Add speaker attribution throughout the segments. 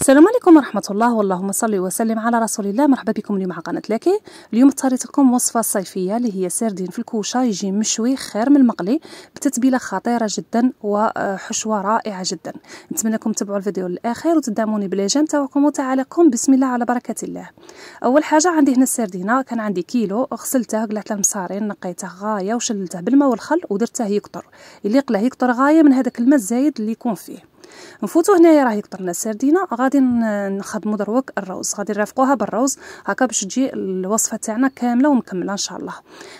Speaker 1: السلام عليكم ورحمة الله واللهم صل وسلم على رسول الله مرحبا بكم اليوم على قناة لاكي اليوم اضطريت لكم وصفة صيفية اللي هي سردين في الكوشة يجي مشوي خير من المقلي بتتبيلة خطيرة جدا وحشوة رائعة جدا نتمنى لكم تتابعوا الفيديو للآخر وتدعموني بالإعجاب تاعكم وتعاليقكم بسم الله على بركة الله أول حاجة عندي هنا السردينة كان عندي كيلو غسلته قلعت له مصارين نقيته غاية وشللته بالماء والخل ودرته يكتر اللي قلاه يكتر غاية من هذاك الماء الزايد اللي يكون فيه نفوتو هنايا راه يكثرنا السردينه غادي نخدمو دروك الروز غادي نرافقوها بالروز هكا باش تجي الوصفه تاعنا كامله ومكمله ان شاء الله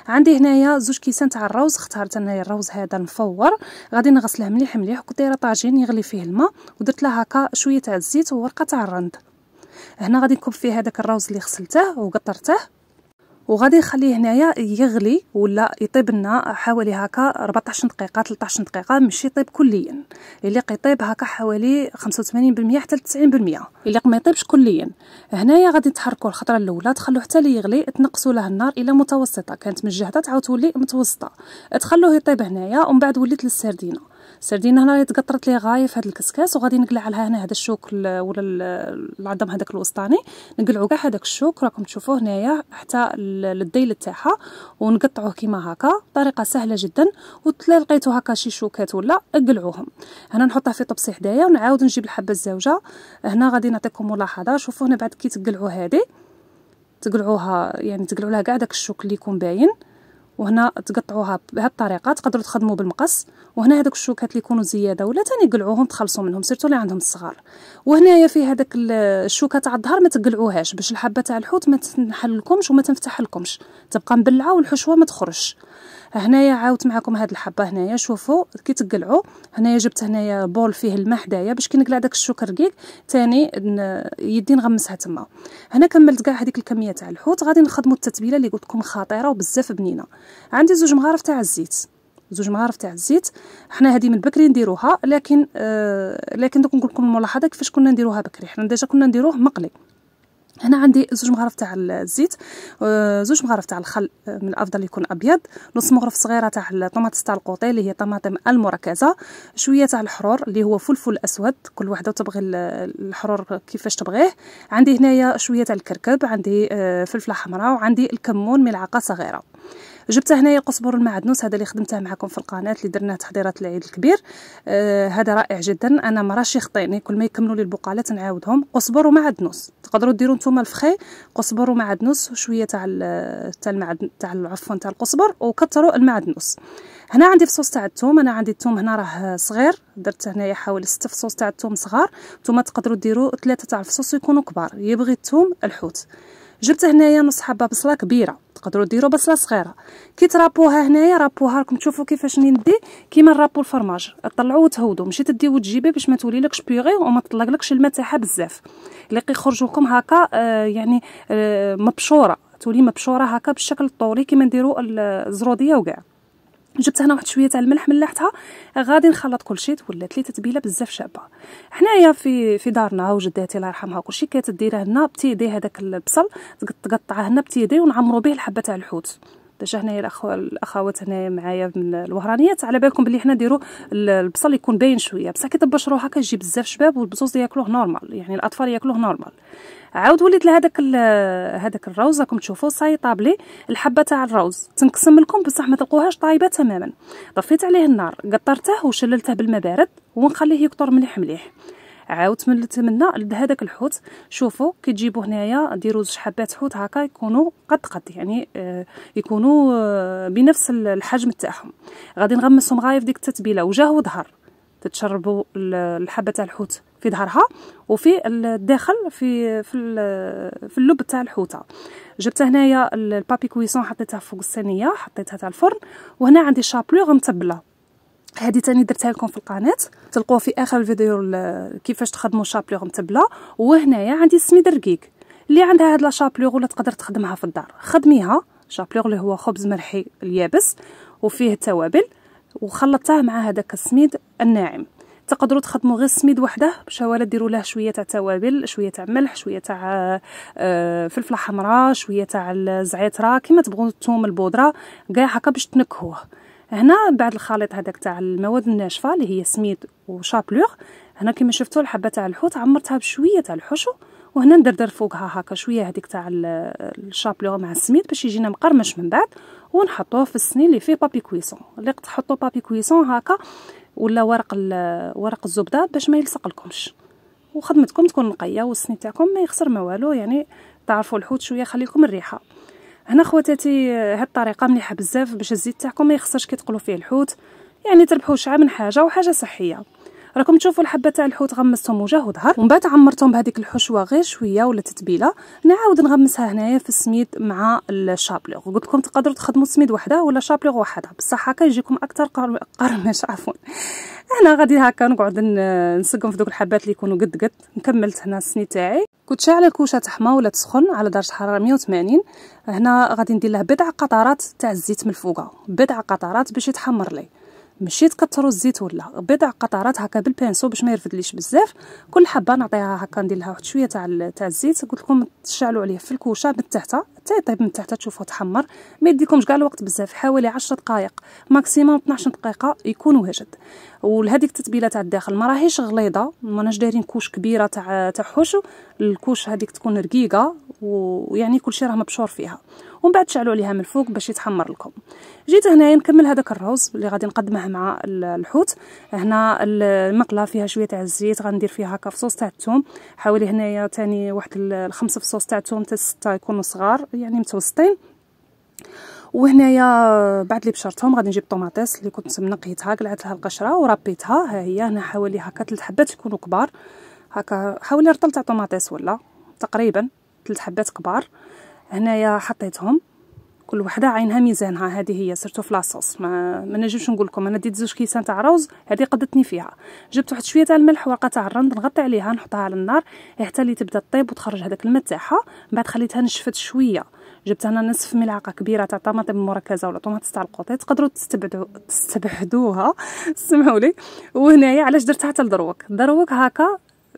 Speaker 1: عندي هنايا زوج كيسان تاع الروز اخترت انايا الروز هذا المفور غادي نغسله مليح مليح كنت دايره طاجين يغلي فيه الماء ودرت له هكا شويه تاع الزيت وورقه تاع الرند هنا غادي نكب فيه هذاك الروز اللي غسلته وقطرته وغادي نخليه هنايا يغلي ولا يطيب لنا حوالي هكا 14 دقيقه 13 دقيقه ماشي يطيب كليا اللي يطيب هكا حوالي 85% حتى 90% اللي ما يطيبش كليا هنايا غادي تحركوا الخطره الاولى تخلوه حتى يغلي تنقصوا له النار الى متوسطه كانت جهه تعاود تولي متوسطه تخلوه يطيب هنايا ومن بعد وليت للسردينه السردينه هنا تقطرت لي غايه في هذا الكسكاس وغادي نقلع لها هنا هذا الشوك ولا العظم هذاك الوسطاني نقلعوا كاع هذاك الشوك راكم تشوفوه هنايا حتى الديل تاعها ونقطعوه كيما هكا طريقه سهله جدا وتلا لقيتو هكا شي شوكات ولا اقلعوهم هنا نحطها في طبسي حدايا ونعاود نجيب الحبه الزوجه هنا غادي نعطيكم ملاحظه شوفوا هنا بعد كي تقلعوا هذه تقلعوها يعني تقلعوا لها كاع داك الشوك اللي يكون باين وهنا تقطعوها بهذه الطريقه تقدروا تخدموا بالمقص وهنا هذوك الشوكات اللي يكونوا زياده ولا ثاني قلعوهم تخلصوا منهم سيرتو اللي عندهم الصغار وهنايا في هذاك الشوكه تاع الظهر ما تقلعوهاش باش الحبه تاع الحوت ما لكمش وما تنفتح لكمش تبقى مبلعه والحشوه ما تخرجش هنايا عاودت معكم هاد الحبه هنايا شوفوا كي تقلعوا هنايا جبت هنايا بول فيه الماء حدايا باش كي نقلع داك الشكر كيك ثاني يدي نغمسها تما هنا كملت كاع هذيك الكميه تاع الحوت غادي نخدموا التتبيله اللي قلت لكم خطيره وبزاف بنينه عندي زوج مغارف تاع الزيت زوج مغارف تاع الزيت حنا هادي من بكري نديروها لكن آه لكن دوك نقول لكم الملاحظه كيفاش كنا نديروها بكري حنا ديجا كنا نديروه مقلي هنا عندي زوج مغارف تاع الزيت آه، زوج مغارف تاع الخل آه، من الافضل يكون ابيض نص مغرف صغيره تاع الطماطم تاع القوطي اللي هي طماطم المركزه شويه تاع الحرور اللي هو فلفل اسود كل وحده تبغي الحرور كيفاش تبغيه عندي هنايا شويه تاع الكركب عندي آه، فلفله حمراء وعندي الكمون ملعقه صغيره جبت هنايا قصبر المعدنوس هذا اللي خدمته معكم في القناه اللي درناه تحضيرات العيد الكبير آه هذا رائع جدا انا ما خطيني يخطيني كل ما يكملوا لي البقالات نعاودهم قصبر ومعدنوس تقدروا ديروا نتوما الفخي قصبر ومعدنوس وشويه تاع تاع المعدن تاع عفوا تاع القصبر وكثروا المعدنوس هنا عندي فصوص تاع الثوم انا عندي الثوم هنا راه صغير درت هنايا حوالي 6 فصوص تاع الثوم صغار نتوما تقدروا ديروا 3 تاع الفصوص يكونوا كبار يبغي الثوم الحوت جبت هنايا نص حبه بصله كبيره تقدروا ديروا بصله صغيره كي ترابوها هنايا رابوها راكم تشوفوا كيفاش ندي كيما نرابو الفرماج طلعوه وتهودوا مشيت تديو وتجيبيه باش ما توليلكش بيغي وما تطلقلكش الماء تاعها بزاف اللي كيخرجوا لكم هكا آه يعني آه مبشوره تولي مبشوره هكا بالشكل الطوري كيما نديروا الزروديه وكاع جبت هنا واحد شويه تاع الملح ملحتها غادي نخلط كلشي تولات لي تتبيله بزاف شابه حنايا في في دارنا وجداتي الله يرحمها كلشي كتديره هنا بتيدي هذاك البصل تقطعه هنا بتيدي ونعمرو به الحبه تاع الحوت باش هنايا الاخوات هنايا معايا من الوهرانيات على بالكم بلي حنا نديرو البصل يكون باين شويه بصح كي تبشروها يجي بزاف شباب والبصوص ياكلوه نورمال يعني الاطفال ياكلوه نورمال عاود وليت لهذاك هذاك الروز راكم تشوفوا صاي طابلي الحبه تاع الروز تنقسم لكم بصح ما تلقوهاش طايبه تماما طفيت عليه النار قطرته وشللته بالماء بارد ونخليه يكثر مليح مليح عاود ملت منه لهذاك الحوت شوفوا كي تجيبوا هنايا ديروا زوج حبات حوت هكا يكونوا قد قد يعني آه، يكونوا آه، بنفس الحجم تاعهم غادي نغمسهم غايه في ديك التتبيله وجه وظهر تتشربوا الحبه تاع الحوت في ظهرها وفي الداخل في في في اللب تاع الحوته جبت هنايا البابي كويسون حطيتها فوق الصينيه حطيتها تاع الفرن وهنا عندي شابلوغ متبله هذه تاني درتها لكم في القناه تلقوها في اخر الفيديو كيفاش تخدموا شابلوغ متبله وهنايا عندي السميد رقيق اللي عندها هاد لا ولا تقدر تخدمها في الدار خدميها شابلوغ اللي هو خبز مرحي اليابس وفيه التوابل وخلطتاه مع هذاك السميد الناعم تقدروا تخدموا غير السميد وحده بشوالة ديروا له شويه تاع توابل شويه تاع ملح شويه تاع آه، فلفله حمراء شويه تاع الزعتر كيما تبغوا الثوم البودره كاع هكا باش تنكهوه هنا بعد الخليط هذاك تاع المواد الناشفه اللي هي سميد وشابلور هنا كما شفتوا الحبه تاع الحوت عمرتها بشويه تاع الحشو وهنا ندردر فوقها هكا شويه هذيك تاع الشابلو مع السميد باش يجينا مقرمش من بعد ونحطوه في السنين اللي فيه بابي كويسون اللي تحطوا بابي كويسون هكا ولا ورق ورق الزبده باش ما يلصق لكمش وخدمتكم تكون نقيه والسني تاعكم ما يخسر ما والو يعني تعرفوا الحوت شويه خلي لكم الريحه هنا خواتاتي هاد الطريقه مليحه بزاف باش الزيت تاعكم ما يخسرش كي تقلو فيه الحوت يعني تربحوا شعاب من حاجه وحاجه صحيه راكم تشوفوا الحبه تاع الحوت غمستهم وجه وظهر ومن بعد عمرتهم بهذيك الحشوه غير شويه ولا تتبيله نعاود نغمسها هنايا في السميد مع الشابلوغ قلت لكم تقدروا تخدموا السميد وحده ولا شابلوغ وحده بصح هكا يجيكم اكثر قرمش عفوا هنا غادي هكا نقعد نسقم في دوك الحبات اللي يكونوا قد قد كملت هنا السني تاعي كنت شاعله الكوشه تحمى ولا تسخن على درجه حراره 180 هنا غادي ندير له بضع قطرات تاع الزيت من الفوق بضع قطرات باش يتحمر لي ماشي تكثروا الزيت ولا بضع قطرات هكا بالبانسو باش ما يرفدليش بزاف كل حبه نعطيها هكا ندير لها واحد شويه تاع تاع الزيت قلت لكم تشعلوا عليه في الكوشه من تحتها حتى يطيب من تحت تشوفوه تحمر ما يديكمش كاع الوقت بزاف حوالي 10 دقائق ماكسيموم 12 دقيقه يكون واجد وهذيك التتبيله تاع الداخل ما راهيش غليظه ماناش دايرين كوش كبيره تاع تاع حشو الكوش هذيك تكون رقيقه ويعني كلشي راه مبشور فيها ومن بعد تشعلوا عليها من الفوق باش يتحمر لكم جيت هنايا نكمل هذاك الروز اللي غادي نقدمه مع الحوت هنا المقله فيها شويه تاع الزيت غندير فيها هكا فصوص تاع الثوم حوالي هنايا تاني واحد الخمسه فصوص تاع الثوم حتى سته يكونوا صغار يعني متوسطين وهنايا بعد اللي بشرتهم غادي نجيب طوماطيس اللي كنت منقيتها قلعتها القشره وربيتها ها هي هنا حوالي هكا ثلاث حبات يكونوا كبار هكا حوالي رطل تاع طوماطيس ولا تقريبا ثلاث حبات كبار هنايا حطيتهم كل وحده عينها ميزانها هذه هي سيرتو في لاصوص ما ما نجمش نقول لكم انا ديت زوج كيسان تاع روز هذه قدتني فيها جبت واحد شويه تاع الملح ورقه تاع الرند نغطي عليها نحطها على النار حتى اللي تبدا طيب وتخرج هذاك الماء تاعها من بعد خليتها نشفت شويه جبت هنا نصف ملعقه كبيره تاع طماطم مركزه ولا طوماطيس تاع القوطي تقدروا تستبعدوا تستبعدوها سمعوا لي وهنايا علاش درتها حتى لدروك دروك هكا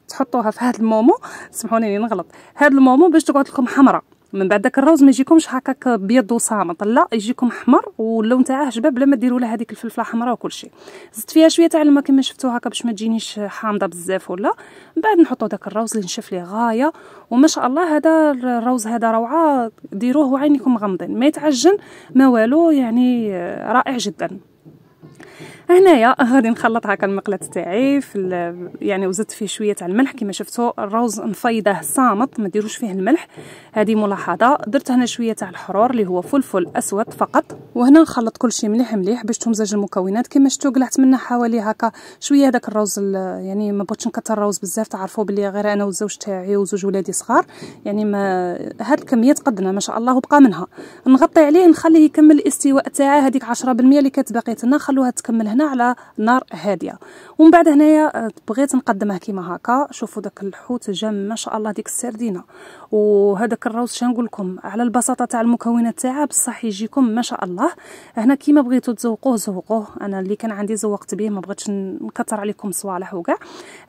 Speaker 1: تحطوها في هذا المومو سمحوني نغلط هذا المومو باش تقعد لكم حمراء من بعد داك الروز ما يجيكمش هكاك بيض وصامت لا يجيكم احمر واللون تاعه شباب بلا ما ديروا له هذيك الفلفله حمراء وكلشي زدت فيها شويه تاع الماء كما شفتوا هكا باش ما تجينيش حامضه بزاف ولا من بعد نحطوا داك الروز اللي نشف ليه غايه وما شاء الله هذا الروز هذا روعه ديروه وعينيكم غامضين ما يتعجن ما والو يعني رائع جدا هنايا غادي نخلط هكا المقلاط تاعي في يعني وزدت فيه شويه تاع الملح كما شفتوا الروز نفيضه صامت ما ديروش فيه الملح هذه ملاحظه درت هنا شويه تاع الحرور اللي هو فلفل اسود فقط وهنا نخلط كل شيء مليح مليح باش تمزج المكونات كما شفتوا قلعت منه حوالي هكا شويه هذاك الروز يعني ما بغيتش نكثر الروز بزاف تعرفوا بلي غير انا والزوج تاعي وزوج ولادي صغار يعني ما هاد الكميه تقدنا ما شاء الله وبقى منها نغطي عليه نخليه يكمل الاستواء تاعه هذيك 10% اللي كانت باقيه لنا خلوها تكمل هنا على نار هاديه ومن بعد هنايا آه، بغيت نقدمه كيما هكا شوفوا داك الحوت جام ما شاء الله ديك السردينه وهذاك الروز نقول لكم على البساطه تاع المكونات تاعها بصح يجيكم ما شاء الله هنا كيما بغيتو تزوقوه زوقوه انا اللي كان عندي زوقت به ما بغيتش نكثر عليكم صوالح وكاع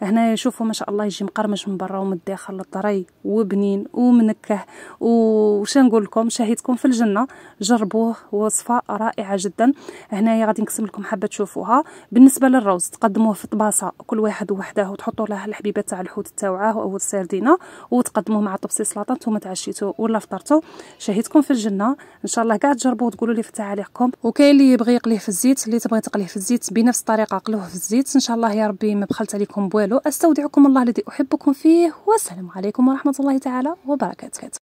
Speaker 1: هنا شوفوا ما شاء الله يجي مقرمش من برا ومن الداخل طري وبنين ومنكه وش نقول لكم شهيتكم في الجنه جربوه وصفه رائعه جدا هنايا غادي نقسم لكم حبه تشوف تعرفوها بالنسبه للروز تقدموه في طباسه كل واحد وحده وتحطوا له الحبيبه تاع الحوت تاععاه او السردينه وتقدموه مع طبسي سلطه نتوما تعشيتو ولا فطرتو شهيتكم في الجنه ان شاء الله كاع تجربوه وتقولوا لي في تعليقكم وكاين اللي يبغي يقليه في الزيت اللي تبغي تقليه في الزيت بنفس الطريقه قلوه في الزيت ان شاء الله يا ربي ما بخلت عليكم بوالو استودعكم الله الذي احبكم فيه والسلام عليكم ورحمه الله تعالى وبركاته